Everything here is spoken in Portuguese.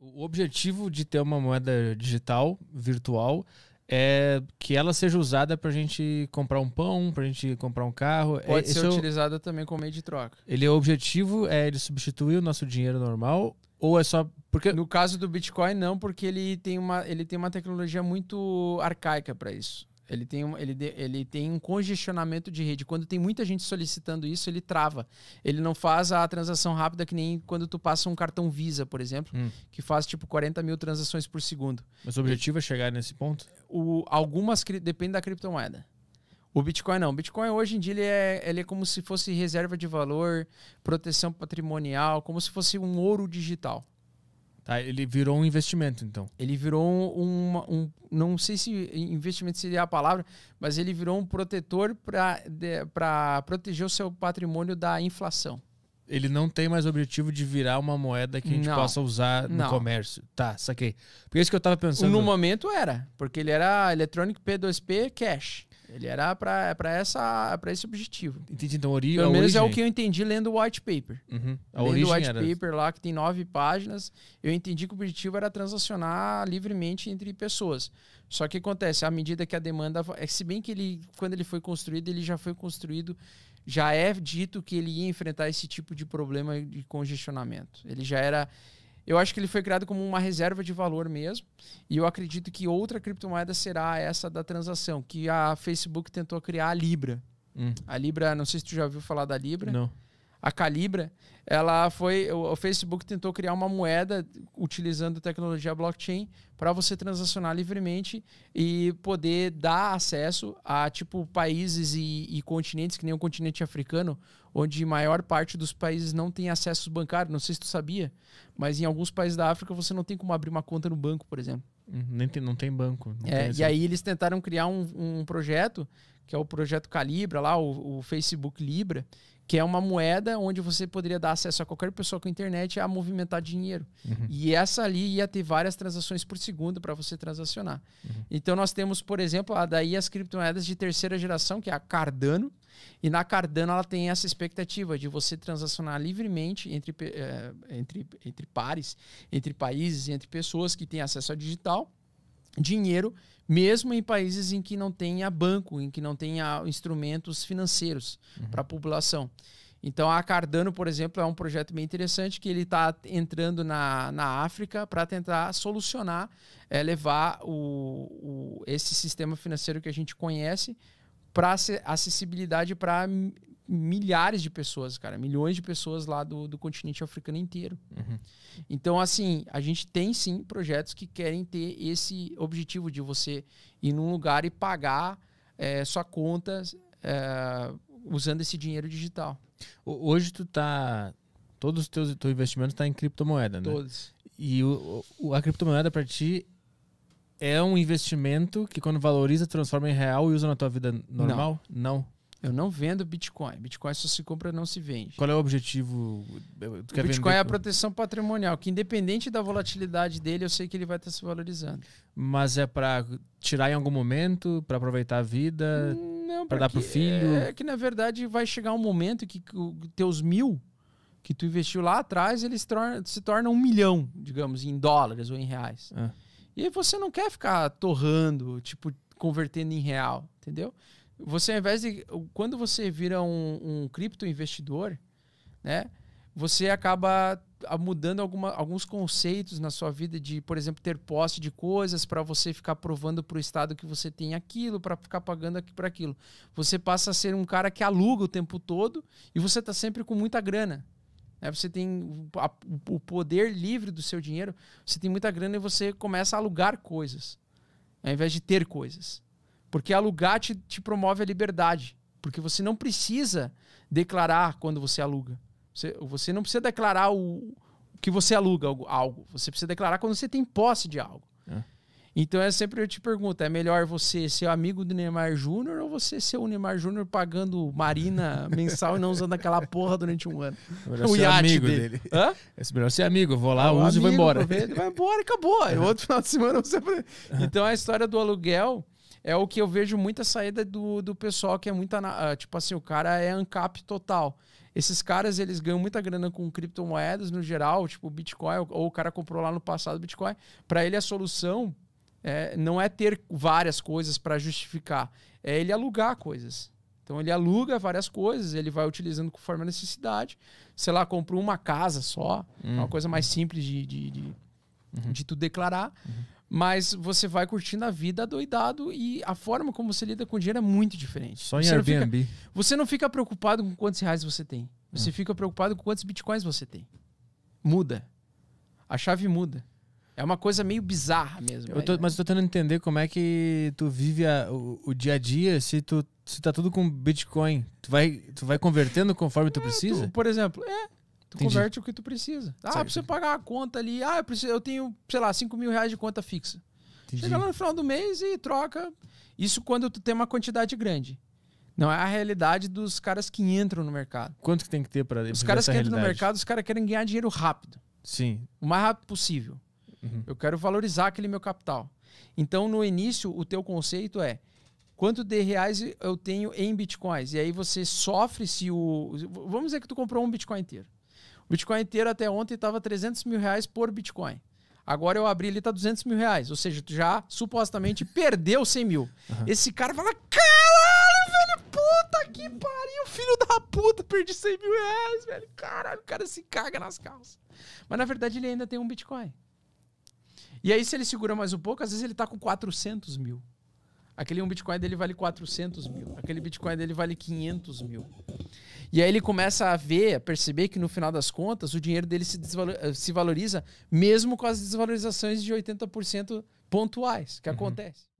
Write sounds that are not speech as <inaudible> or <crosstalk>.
O objetivo de ter uma moeda digital, virtual, é que ela seja usada para a gente comprar um pão, para a gente comprar um carro. É, Pode ser é utilizada o... também como meio de troca. Ele é o objetivo, é ele substituir o nosso dinheiro normal ou é só porque no caso do Bitcoin não, porque ele tem uma ele tem uma tecnologia muito arcaica para isso. Ele tem, um, ele, ele tem um congestionamento de rede. Quando tem muita gente solicitando isso, ele trava. Ele não faz a transação rápida que nem quando tu passa um cartão Visa, por exemplo, hum. que faz tipo 40 mil transações por segundo. Mas o objetivo e, é chegar nesse ponto? O, algumas depende da criptomoeda. O Bitcoin não. O Bitcoin hoje em dia ele é, ele é como se fosse reserva de valor, proteção patrimonial, como se fosse um ouro digital. Tá, ele virou um investimento, então. Ele virou um, um, Não sei se investimento seria a palavra, mas ele virou um protetor para proteger o seu patrimônio da inflação. Ele não tem mais o objetivo de virar uma moeda que a gente não, possa usar no não. comércio. Tá, saquei. Por é isso que eu estava pensando. No momento era, porque ele era Electronic P2P Cash. Ele era para esse objetivo. Entendi, então ori Pelo menos origem. é o que eu entendi lendo o white paper. Uhum. A lendo o white era... paper lá, que tem nove páginas, eu entendi que o objetivo era transacionar livremente entre pessoas. Só que acontece, à medida que a demanda. É se bem que ele, quando ele foi construído, ele já foi construído. Já é dito que ele ia enfrentar esse tipo de problema de congestionamento. Ele já era eu acho que ele foi criado como uma reserva de valor mesmo. E eu acredito que outra criptomoeda será essa da transação, que a Facebook tentou criar a Libra. Hum. A Libra, não sei se tu já ouviu falar da Libra. Não. A Calibra, ela foi. O, Facebook tentou criar uma moeda utilizando tecnologia blockchain para você transacionar livremente e poder dar acesso a tipo países e, e continentes, que nem o continente africano, onde maior parte dos países não tem acesso bancário. Não sei se tu sabia, mas em alguns países da África você não tem como abrir uma conta no banco, por exemplo. Uhum. Nem tem, não tem banco. Não é, tem e aí eles tentaram criar um, um, projeto, que é o projeto Calibra, lá, o, o, Facebook Libra, que é uma moeda onde você poderia dar acesso a qualquer pessoa com internet a movimentar dinheiro. Uhum. E essa ali ia ter várias transações por segundo para você transacionar. Uhum. Então nós temos, por exemplo, a daí as criptomoedas de terceira geração, que é a Cardano, e na Cardano ela tem essa expectativa de você transacionar livremente entre, eh, entre, entre pares, entre países, entre pessoas que têm acesso ao digital, dinheiro, mesmo em países em que não tenha banco, em que não tenha instrumentos financeiros uhum. para a população. Então a Cardano, por exemplo, é um projeto bem interessante que ele está entrando na, na África para tentar solucionar, é, levar o, o, esse sistema financeiro que a gente conhece para acessibilidade para milhares de pessoas, cara, milhões de pessoas lá do, do continente africano inteiro. Uhum. Então, assim, a gente tem sim projetos que querem ter esse objetivo de você ir num lugar e pagar é, sua conta é, usando esse dinheiro digital. Hoje tu tá todos os teus, investimentos tá em criptomoeda, né? Todos. E o, o a criptomoeda para ti é um investimento que quando valoriza, transforma em real e usa na tua vida normal? Não. não. Eu não vendo Bitcoin. Bitcoin só se compra, não se vende. Qual é o objetivo? Bitcoin vender... é a proteção patrimonial, que independente da volatilidade dele, eu sei que ele vai estar se valorizando. Mas é para tirar em algum momento, para aproveitar a vida, para dar para o filho? É que, na verdade, vai chegar um momento que teus mil que tu investiu lá atrás, eles se tornam um milhão, digamos, em dólares ou em reais. Ah. E você não quer ficar torrando, tipo, convertendo em real, entendeu? Você, ao invés de. Quando você vira um, um cripto investidor, né? Você acaba ah, mudando alguma, alguns conceitos na sua vida de, por exemplo, ter posse de coisas para você ficar provando para o Estado que você tem aquilo, para ficar pagando aqui para aquilo. Você passa a ser um cara que aluga o tempo todo e você está sempre com muita grana. Né? Você tem a, o poder livre do seu dinheiro, você tem muita grana e você começa a alugar coisas, ao invés de ter coisas. Porque alugar te, te promove a liberdade. Porque você não precisa declarar quando você aluga. Você, você não precisa declarar o, que você aluga algo. Você precisa declarar quando você tem posse de algo. Então é sempre eu te pergunto, é melhor você ser amigo do Neymar Júnior ou você ser o Neymar Júnior pagando Marina <laughs> mensal e não usando aquela porra durante um ano? É o ser amigo dele. dele. Hã? É melhor ser amigo, eu vou lá, é uso amigo, e vou embora. Ver, vai embora, acabou. É. outro final de semana você... Então a história do aluguel é o que eu vejo muita saída do, do pessoal que é muito... Ah, tipo assim, o cara é ancap total. Esses caras, eles ganham muita grana com criptomoedas no geral, tipo Bitcoin, ou o cara comprou lá no passado Bitcoin. Para ele, a solução é, não é ter várias coisas para justificar, é ele alugar coisas. Então ele aluga várias coisas, ele vai utilizando conforme a necessidade. Sei lá, comprou uma casa só, é uma hum. coisa mais simples de, de, de, uhum. de tu declarar. Uhum. Mas você vai curtindo a vida doidado e a forma como você lida com dinheiro é muito diferente. Só em você Airbnb. Não fica, você não fica preocupado com quantos reais você tem. Você hum. fica preocupado com quantos bitcoins você tem. Muda. A chave muda. É uma coisa meio bizarra mesmo. Eu tô, né? mas eu tô tentando entender como é que tu vive a, o, o, dia a dia se tu se tá tudo com Bitcoin. Tu vai, tu vai convertendo conforme tu é, precisa? Tu, por exemplo, é. Tu Entendi. converte o que tu precisa. Ah, certo. preciso pagar a conta ali. Ah, eu, preciso, eu tenho, sei lá, 5 mil reais de conta fixa. Entendi. Chega lá no final do mês e troca. Isso quando tu tem uma quantidade grande. Não é a realidade dos caras que entram no mercado. Quanto que tem que ter para Os caras que entram no mercado, os caras querem ganhar dinheiro rápido. Sim. O mais rápido possível. Uhum. Eu quero valorizar aquele meu capital. Então, no início, o teu conceito é quanto de reais eu tenho em bitcoins. E aí você sofre se o... Vamos dizer que tu comprou um bitcoin inteiro. O bitcoin inteiro até ontem estava 300 mil reais por bitcoin. Agora eu abri ele tá 200 mil reais. Ou seja, tu já supostamente <laughs> perdeu 100 mil. Uhum. Esse cara fala, caralho, velho, puta que pariu, filho da puta, perdi 100 mil reais, velho. Caralho, o cara se caga nas calças. Mas na verdade ele ainda tem um Bitcoin. E aí, se ele segura mais um pouco, às vezes ele está com 400 mil. Aquele um Bitcoin dele vale 400 mil. Aquele Bitcoin dele vale 500 mil. E aí ele começa a ver, a perceber que no final das contas o dinheiro dele se, eh, se valoriza, mesmo com as desvalorizações de 80% pontuais que uhum. acontece.